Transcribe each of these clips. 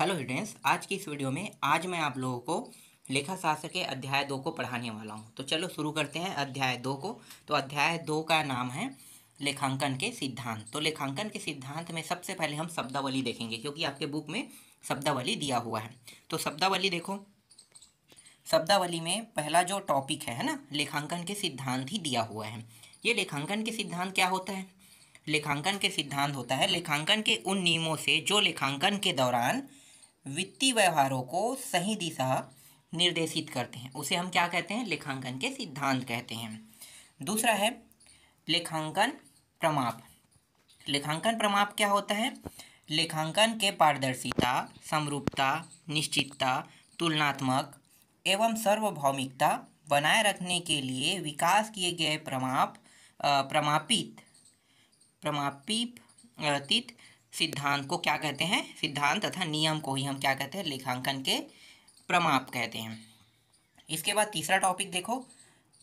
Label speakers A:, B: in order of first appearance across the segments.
A: hello students आज की इस वीडियो में आज मैं आप लोगों को लेखा शास्त्र के अध्याय दो को पढ़ाने वाला हूँ तो चलो शुरू करते हैं अध्याय दो को तो अध्याय दो का नाम है लेखांकन के सिद्धांत तो लेखांकन के सिद्धांत में सबसे पहले हम शब्दावली देखेंगे क्योंकि आपके बुक में शब्दावली दिया हुआ है तो शब्दावली देखो शब्दावली में पहला जो टॉपिक है है ना लेखांकन के सिद्धांत ही दिया हुआ है ये लेखांकन के सिद्धांत क्या होता है लेखांकन के सिद्धांत होता है लेखांकन के उन नियमों से जो लेखांकन के दौरान वित्तीय व्यवहारों को सही दिशा निर्देशित करते हैं उसे हम क्या कहते हैं लेखांकन के सिद्धांत कहते हैं दूसरा है लेखांकन प्रमाप लेखांकन प्रमाप क्या होता है लेखांकन के पारदर्शिता समरूपता निश्चितता तुलनात्मक एवं सार्वभौमिकता बनाए रखने के लिए विकास किए गए प्रमाप प्रमापित प्रमापित सिद्धांत को क्या कहते हैं सिद्धांत तथा नियम को ही हम क्या कहते हैं लेखांकन के प्रमाप कहते हैं इसके बाद तीसरा टॉपिक देखो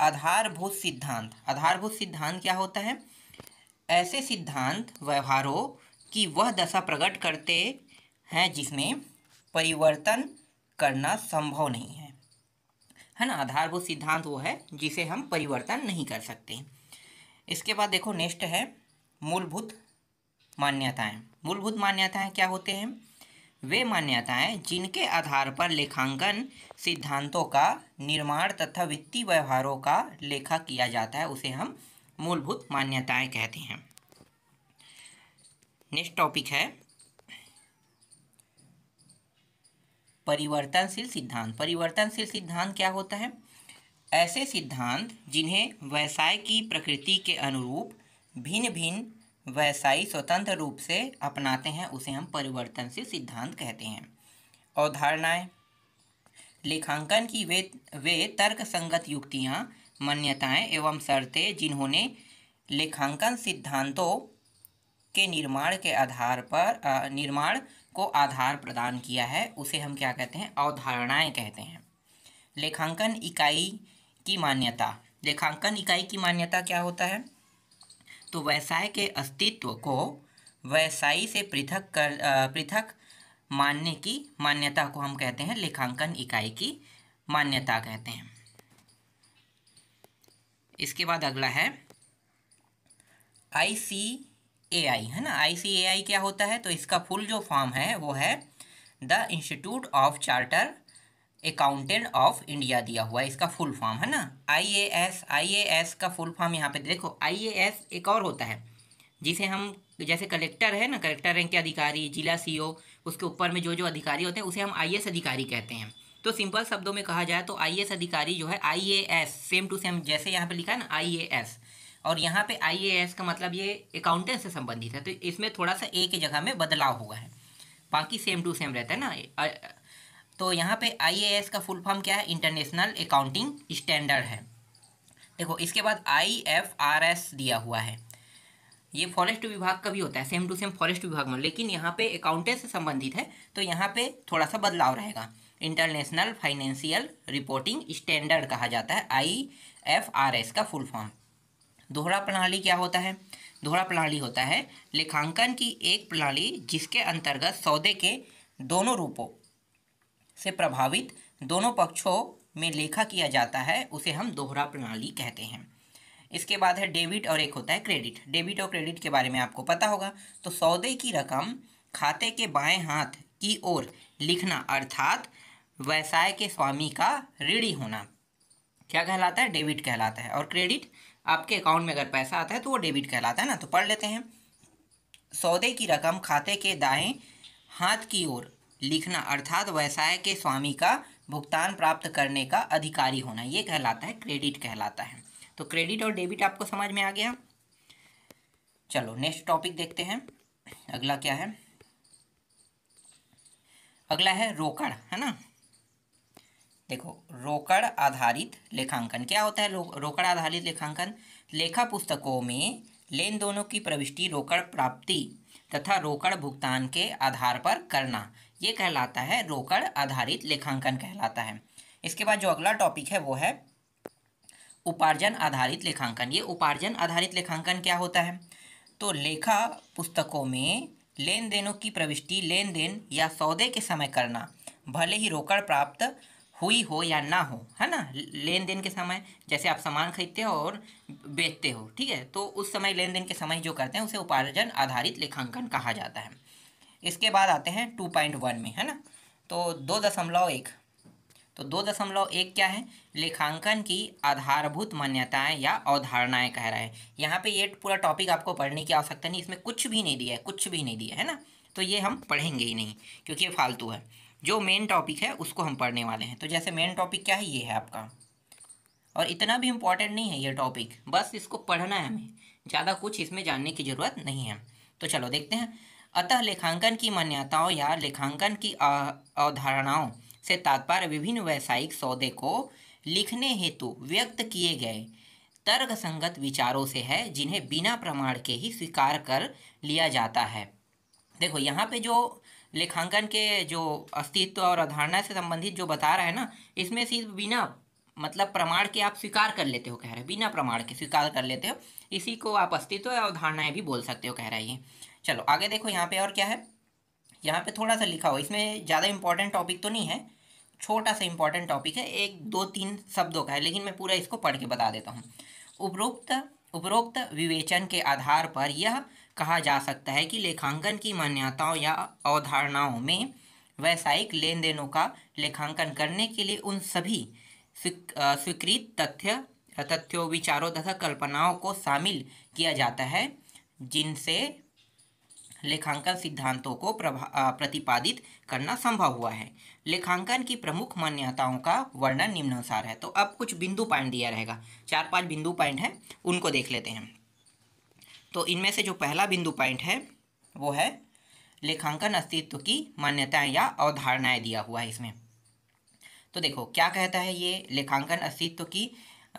A: आधारभूत सिद्धांत आधारभूत सिद्धांत क्या होता है ऐसे सिद्धांत व्यवहारों की वह दशा प्रकट करते हैं जिसमें परिवर्तन करना संभव नहीं है है ना आधारभूत सिद्धांत वो है जिसे हम परिवर्तन नहीं कर सकते इसके बाद देखो नेक्स्ट है मूलभूत मान्यताएं मूलभूत मान्यताएं क्या होते हैं वे मान्यताएं जिनके आधार पर लेखांकन सिद्धांतों का निर्माण तथा वित्तीय व्यवहारों का लेखा किया जाता है उसे हम मूलभूत मान्यताएं कहते हैं नेक्स्ट टॉपिक है परिवर्तनशील सिद्धांत परिवर्तनशील सिद्धांत क्या होता है ऐसे सिद्धांत जिन्हें व्यवसाय की प्रकृति के अनुरूप भिन्न भिन्न व्यवसायी स्वतंत्र रूप से अपनाते हैं उसे हम परिवर्तनशील सिद्धांत कहते हैं अवधारणाएं लेखांकन की वे वे तर्क संगत युक्तियाँ मान्यताएँ एवं शर्तें जिन्होंने लेखांकन सिद्धांतों के निर्माण के आधार पर निर्माण को आधार प्रदान किया है उसे हम क्या कहते हैं अवधारणाएँ कहते हैं लेखांकन इकाई की मान्यता लेखांकन इकाई की मान्यता क्या होता है तो व्यवसाय के अस्तित्व को व्यवसायी से पृथक कर पृथक मानने की मान्यता को हम कहते हैं लेखांकन इकाई की मान्यता कहते हैं इसके बाद अगला है आई सी ए आई है ना आई सी ए आई क्या होता है तो इसका फुल जो फॉर्म है वो है the Institute of Charter Accountant of India दिया हुआ है इसका फुल फॉर्म है ना आईएएस आईएएस का फुल फॉर्म यहाँ पे देखो आईएएस एक और होता है जिसे हम जैसे कलेक्टर है ना कलेक्टर रैंक के अधिकारी जिला ओ उसके ऊपर में जो जो अधिकारी होते हैं उसे हम आईएएस अधिकारी कहते हैं तो सिंपल शब्दों में कहा जाए तो एस अधिकारी जो है एस सेम टू सेम जैसे यहाँ पर लिखा है ना एस और यहाँ ए एस का मतलब ये अकाउंटेंट से संबंधित है तो इसमें थोड़ा सा एक जगह में बदलाव हुआ है बाकी सेम टू सेम रहता है ना तो यहाँ पे आई का फुल फॉर्म क्या है इंटरनेशनल अकाउंटिंग स्टैंडर्ड है देखो इसके बाद आई एफ आर एस दिया हुआ है ये फॉरेस्ट विभाग का भी होता है सेम टू सेम फॉरेस्ट विभाग में लेकिन यहाँ पे अकाउंटेंट से संबंधित है तो यहाँ पे थोड़ा सा बदलाव रहेगा इंटरनेशनल फाइनेंशियल रिपोर्टिंग स्टैंडर्ड कहा जाता है आई एफ आर एस का फुल फॉर्म दोहरा प्रणाली क्या होता है दोहरा प्रणाली होता है लेखांकन की एक प्रणाली जिसके अंतर्गत सौदे के दोनों रूपों से प्रभावित दोनों पक्षों में लेखा किया जाता है उसे हम दोहरा प्रणाली कहते हैं इसके बाद है डेबिट और एक होता है क्रेडिट डेबिट और क्रेडिट के बारे में आपको पता होगा तो सौदे की रकम खाते के बाएं हाथ की ओर लिखना अर्थात व्यवसाय के स्वामी का ऋणी होना क्या कहलाता है डेबिट कहलाता है और क्रेडिट आपके अकाउंट में अगर पैसा आता है तो वो डेबिट कहलाता है ना तो पढ़ लेते हैं सौदे की रकम खाते के दाएं हाथ की ओर लिखना अर्थात व्यवसाय के स्वामी का भुगतान प्राप्त करने का अधिकारी होना ये कहलाता है क्रेडिट कहलाता है तो क्रेडिट और डेबिट आपको समझ में आ गया चलो नेक्स्ट टॉपिक देखते हैं अगला क्या है अगला है रोकड़ है ना देखो रोकड़ आधारित लेखांकन क्या होता है रोकड़ आधारित लेखांकन लेखा पुस्तकों में लेन दोनों की प्रविष्टि रोकड़ प्राप्ति तथा रोकड़ भुगतान के आधार पर करना ये कहलाता है रोकड़ आधारित लेखांकन कहलाता है इसके बाद जो अगला टॉपिक है वो है उपार्जन आधारित लेखांकन ये उपार्जन आधारित लेखांकन क्या होता है तो लेखा पुस्तकों में लेन देनों की प्रविष्टि लेन देन या सौदे के समय करना भले ही रोकड़ प्राप्त हुई हो या ना हो है ना लेन देन के समय जैसे आप सामान खरीदते हो और बेचते हो ठीक है तो उस समय लेन देन के समय जो करते हैं उसे उपार्जन आधारित लेखांकन कहा जाता है इसके बाद आते हैं टू पॉइंट वन में है ना तो दो दशमलव एक तो दो दशमलव एक क्या है लेखांकन की आधारभूत मान्यताएं या अवधारणाएं कह रहा है यहाँ पे ये पूरा टॉपिक आपको पढ़ने की आवश्यकता नहीं इसमें कुछ भी नहीं दिया है कुछ भी नहीं दिया है ना तो ये हम पढ़ेंगे ही नहीं क्योंकि ये फालतू है जो मेन टॉपिक है उसको हम पढ़ने वाले हैं तो जैसे मेन टॉपिक क्या है ये है आपका और इतना भी इम्पॉर्टेंट नहीं है ये टॉपिक बस इसको पढ़ना है हमें ज़्यादा कुछ इसमें जानने की ज़रूरत नहीं है तो चलो देखते हैं अतः लेखांकन की मान्यताओं या लेखांकन की अवधारणाओं से तात्पर्य विभिन्न व्यावसायिक सौदे को लिखने हेतु व्यक्त किए गए तर्क संगत विचारों से है जिन्हें बिना प्रमाण के ही स्वीकार कर लिया जाता है देखो यहाँ पे जो लेखांकन के जो अस्तित्व और अवधारणा से संबंधित जो बता रहा है ना इसमें सिर्फ बिना मतलब प्रमाण के आप स्वीकार कर लेते हो कह रहे हैं बिना प्रमाण के स्वीकार कर लेते हो इसी को आप अस्तित्व या अवधारणाएं भी बोल सकते हो कह रहा है ये चलो आगे देखो यहाँ पे और क्या है यहाँ पे थोड़ा सा लिखा हो इसमें ज़्यादा इंपॉर्टेंट टॉपिक तो नहीं है छोटा सा इंपॉर्टेंट टॉपिक है एक दो तीन शब्दों का है लेकिन मैं पूरा इसको पढ़ के बता देता हूँ उपरोक्त उपरोक्त विवेचन के आधार पर यह कहा जा सकता है कि लेखांकन की मान्यताओं या अवधारणाओं में व्यावसायिक लेन देनों का लेखांकन करने के लिए उन सभी स्वीकृत तथ्य तथ्यों विचारों तथा कल्पनाओं को शामिल किया जाता है जिनसे लेखांकन सिद्धांतों को प्रतिपादित करना संभव हुआ है लेखांकन की प्रमुख मान्यताओं का वर्णन निम्नानुसार है तो अब कुछ बिंदु पॉइंट दिया रहेगा चार पांच बिंदु पॉइंट हैं उनको देख लेते हैं तो इनमें से जो पहला बिंदु पॉइंट है वो है लेखांकन अस्तित्व की मान्यताएं या अवधारणाएं दिया हुआ है इसमें तो देखो क्या कहता है ये लेखांकन अस्तित्व की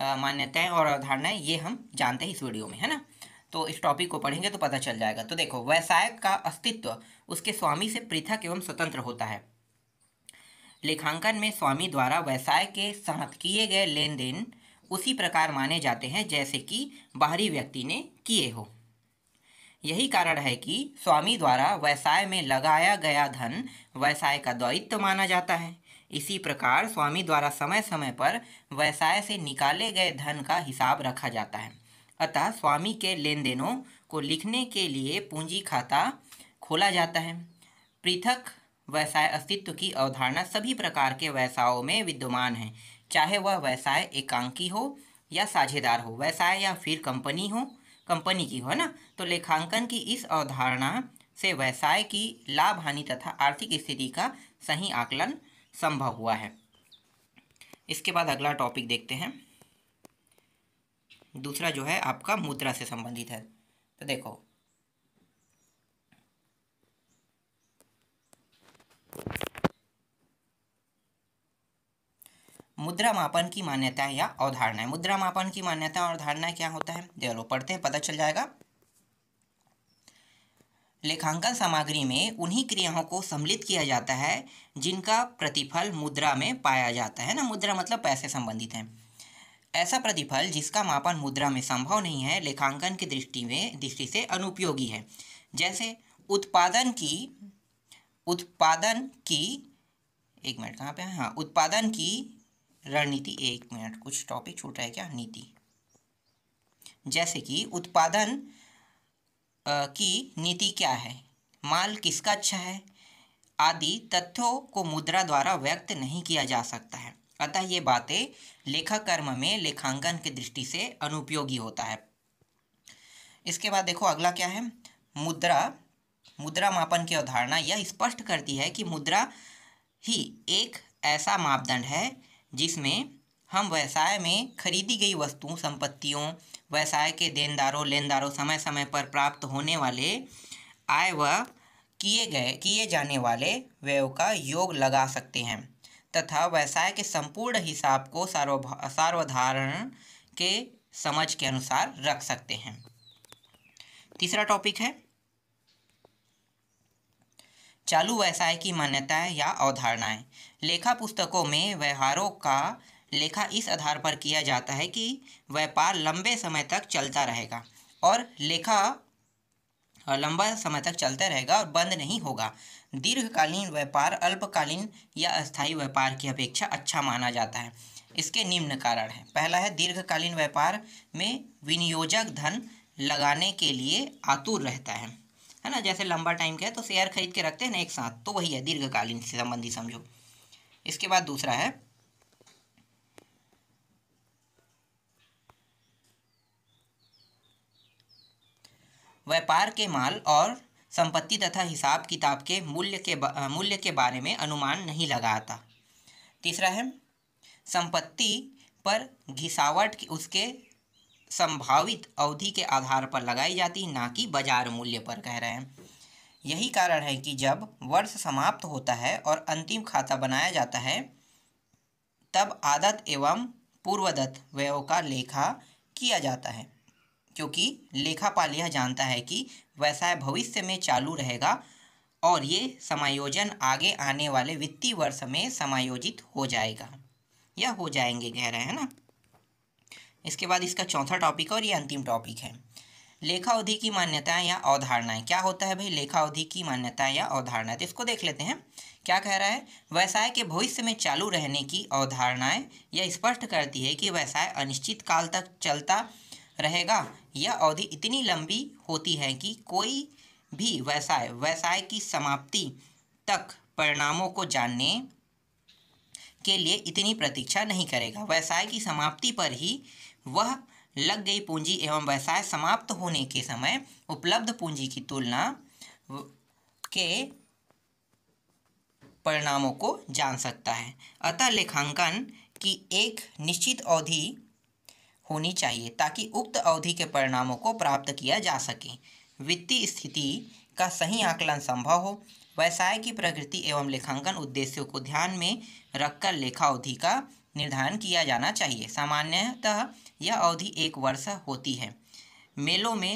A: मान्यताएं और अवधारणाएं ये हम जानते हैं इस वीडियो में है ना तो इस टॉपिक को पढ़ेंगे तो पता चल जाएगा तो देखो व्यवसाय का अस्तित्व उसके स्वामी से पृथक एवं स्वतंत्र होता है लेखांकन में स्वामी द्वारा व्यवसाय के साथ किए गए लेन देन उसी प्रकार माने जाते हैं जैसे कि बाहरी व्यक्ति ने किए हो यही कारण है कि स्वामी द्वारा व्यवसाय में लगाया गया धन व्यवसाय का दायित्व माना जाता है इसी प्रकार स्वामी द्वारा समय समय पर व्यवसाय से निकाले गए धन का हिसाब रखा जाता है अतः स्वामी के लेन देनों को लिखने के लिए पूंजी खाता खोला जाता है पृथक व्यवसाय अस्तित्व की अवधारणा सभी प्रकार के व्यवसायों में विद्यमान है चाहे वह व्यवसाय एकांकी हो या साझेदार हो व्यवसाय या फिर कंपनी हो कंपनी की हो ना तो लेखांकन की इस अवधारणा से व्यवसाय की लाभ हानि तथा आर्थिक स्थिति का सही आकलन संभव हुआ है इसके बाद अगला टॉपिक देखते हैं दूसरा जो है आपका मुद्रा से संबंधित है तो देखो मुद्रा मापन की मान्यता या अवधारणाएं मुद्रा मापन की मान्यता और अवधारणा क्या होता है चलो पढ़ते हैं पता चल जाएगा लेखांकन सामग्री में उन्हीं क्रियाओं को सम्मिलित किया जाता है जिनका प्रतिफल मुद्रा में पाया जाता है ना मुद्रा मतलब पैसे संबंधित है ऐसा प्रतिफल जिसका मापन मुद्रा में संभव नहीं है लेखांकन की दृष्टि में दृष्टि से अनुपयोगी है जैसे उत्पादन की उत्पादन की एक मिनट कहाँ पे हाँ उत्पादन की रणनीति एक मिनट कुछ टॉपिक रहा है क्या नीति जैसे कि उत्पादन की नीति क्या है माल किसका अच्छा है आदि तथ्यों को मुद्रा द्वारा व्यक्त नहीं किया जा सकता है अतः ये बातें लेखा कर्म में लेखांकन की दृष्टि से अनुपयोगी होता है इसके बाद देखो अगला क्या है मुद्रा मुद्रा मापन की अवधारणा यह स्पष्ट करती है कि मुद्रा ही एक ऐसा मापदंड है जिसमें हम व्यवसाय में खरीदी गई वस्तुओं संपत्तियों व्यवसाय के देनदारों लेनदारों समय समय पर प्राप्त होने वाले आय व किए गए किए जाने वाले व्यय का योग लगा सकते हैं तथा व्यवसाय के संपूर्ण हिसाब को सार्वभा सार्वधारण के समझ के अनुसार रख सकते हैं तीसरा टॉपिक है चालू व्यवसाय की मान्यताएं या अवधारणाएं लेखा पुस्तकों में व्यवहारों का लेखा इस आधार पर किया जाता है कि व्यापार लंबे समय तक चलता रहेगा और लेखा लंबा समय तक चलता रहेगा और बंद नहीं होगा दीर्घकालीन व्यापार अल्पकालीन या अस्थायी व्यापार की अपेक्षा अच्छा माना जाता है इसके निम्न कारण हैं पहला है दीर्घकालीन व्यापार में विनियोजक धन लगाने के लिए आतुर रहता है है ना जैसे लंबा टाइम का है तो शेयर खरीद के रखते हैं ना एक साथ तो वही है दीर्घकालीन से संबंधी समझो इसके बाद दूसरा है व्यापार के माल और संपत्ति तथा हिसाब किताब के मूल्य के मूल्य के बारे में अनुमान नहीं लगाता तीसरा है संपत्ति पर घिसावट उसके संभावित अवधि के आधार पर लगाई जाती ना कि बाजार मूल्य पर कह रहे हैं यही कारण है कि जब वर्ष समाप्त होता है और अंतिम खाता बनाया जाता है तब आदत एवं पूर्वदत्त व्ययों का लेखा किया जाता है क्योंकि लेखापाल यह जानता है कि व्यवसाय भविष्य में चालू रहेगा और ये समायोजन आगे आने वाले वित्तीय वर्ष में समायोजित हो जाएगा यह हो जाएंगे कह रहे हैं ना इसके बाद इसका चौथा टॉपिक और ये अंतिम टॉपिक है लेखा अवधि की मान्यताएं या अवधारणाएं क्या होता है भाई लेखा अवधि की मान्यताएं या अवधारणाएं तो इसको देख लेते हैं क्या कह रहा है व्यवसाय के भविष्य में चालू रहने की अवधारणाएं यह स्पष्ट करती है कि व्यवसाय अनिश्चित काल तक चलता रहेगा यह अवधि इतनी लंबी होती है कि कोई भी व्यवसाय व्यवसाय की समाप्ति तक परिणामों को जानने के लिए इतनी प्रतीक्षा नहीं करेगा व्यवसाय की समाप्ति पर ही वह लग गई पूंजी एवं व्यवसाय समाप्त होने के समय उपलब्ध पूंजी की तुलना के परिणामों को जान सकता है अतः लेखांकन की एक निश्चित अवधि होनी चाहिए ताकि उक्त अवधि के परिणामों को प्राप्त किया जा सके वित्तीय स्थिति का सही आकलन संभव हो व्यवसाय की प्रकृति एवं लेखांकन उद्देश्यों को ध्यान में रखकर लेखा अवधि का निर्धारण किया जाना चाहिए सामान्यतः यह अवधि एक वर्ष होती है मेलों में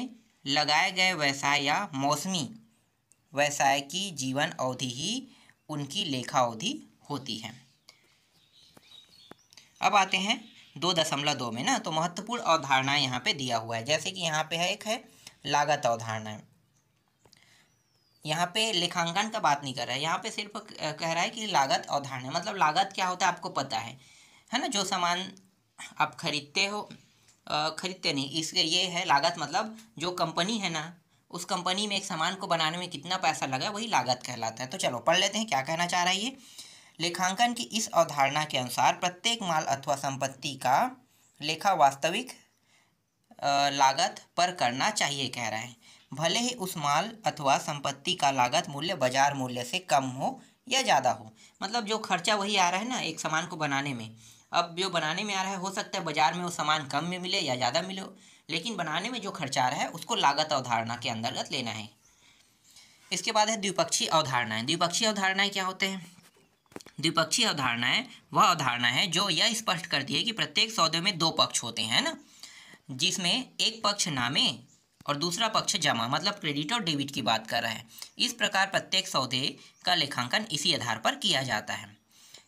A: लगाए गए व्यवसाय या मौसमी व्यवसाय की जीवन अवधि ही उनकी लेखा अवधि होती है अब आते हैं दो दशमलव दो में ना तो महत्वपूर्ण अवधारणाएं यहाँ पे दिया हुआ है जैसे कि यहाँ पे है एक है लागत अवधारणा यहाँ पे लेखांकन का बात नहीं कर रहा है यहाँ पे सिर्फ कह रहा है कि लागत अवधारणा मतलब लागत क्या होता है आपको पता है है ना जो सामान आप खरीदते हो खरीदते नहीं इसके ये है लागत मतलब जो कंपनी है ना उस कंपनी में एक सामान को बनाने में कितना पैसा लगा वही लागत कहलाता है तो चलो पढ़ लेते हैं क्या कहना चाह रहा है ये लेखांकन की इस अवधारणा के अनुसार प्रत्येक माल अथवा संपत्ति का लेखा वास्तविक लागत पर करना चाहिए कह रहे हैं भले ही उस माल अथवा संपत्ति का लागत मूल्य बाजार मूल्य से कम हो या ज़्यादा हो मतलब जो खर्चा वही आ रहा है ना एक सामान को बनाने में अब जो बनाने में आ रहा है हो सकता है बाजार में वो सामान कम में मिले या ज़्यादा मिले लेकिन बनाने में जो खर्चा आ रहा है उसको लागत अवधारणा के अंतर्गत लेना है इसके बाद है द्विपक्षीय अवधारणाएं द्विपक्षीय अवधारणाएं क्या होते हैं द्विपक्षीय अवधारणाएं वह अवधारणा है जो यह स्पष्ट करती है कि प्रत्येक सौदे में दो पक्ष होते हैं ना जिसमें एक पक्ष नामे और दूसरा पक्ष जमा मतलब क्रेडिट और डेबिट की बात कर रहा है इस प्रकार प्रत्येक सौदे का लेखांकन इसी आधार पर किया जाता है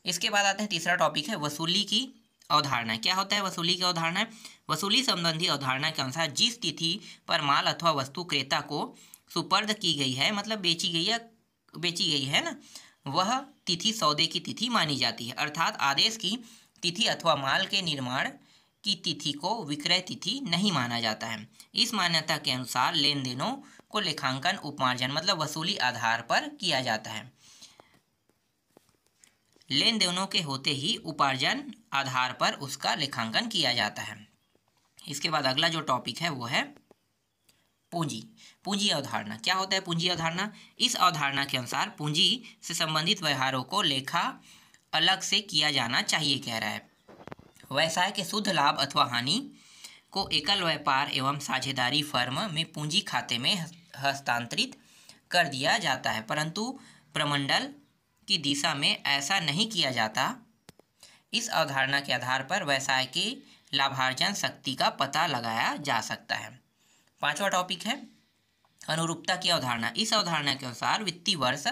A: इसके बाद आते हैं तीसरा टॉपिक है वसूली की अवधारणा क्या होता है वसूली की अवधारणा वसूली संबंधी अवधारणा के अनुसार जिस तिथि पर माल अथवा वस्तु क्रेता को सुपर्द की गई है मतलब बेची गई या बेची गई है ना वह तिथि सौदे की तिथि मानी जाती है अर्थात आदेश की तिथि अथवा माल के निर्माण की तिथि को विक्रय तिथि नहीं माना जाता है इस मान्यता के अनुसार लेन देनों को लेखांकन उपमार्जन मतलब वसूली आधार पर किया जाता है लेन देनों के होते ही उपार्जन आधार पर उसका लेखांकन किया जाता है इसके बाद अगला जो टॉपिक है वो है पूंजी पूंजी अवधारणा क्या होता है पूंजी अवधारणा इस अवधारणा के अनुसार पूंजी से संबंधित व्यवहारों को लेखा अलग से किया जाना चाहिए कह रहा है व्यवसाय के शुद्ध लाभ अथवा हानि को एकल व्यापार एवं साझेदारी फर्म में पूंजी खाते में हस्तांतरित कर दिया जाता है परंतु प्रमंडल की दिशा में ऐसा नहीं किया जाता इस अवधारणा के आधार पर व्यवसाय की लाभार्जन शक्ति का पता लगाया जा सकता है पांचवा टॉपिक है अनुरूपता की अवधारणा इस अवधारणा के अनुसार वित्तीय वर्ष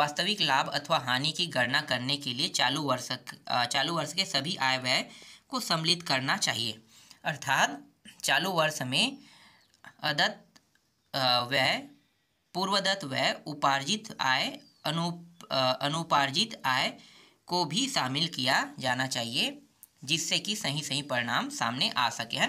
A: वास्तविक लाभ अथवा हानि की गणना करने के लिए चालू वर्ष चालू वर्ष के सभी आय व्यय को सम्मिलित करना चाहिए अर्थात चालू वर्ष में अदत्त व्यय पूर्वदत्त व्यय उपार्जित आय अनु अनुपार्जित आय को भी शामिल किया जाना चाहिए जिससे कि सही सही परिणाम सामने आ सके है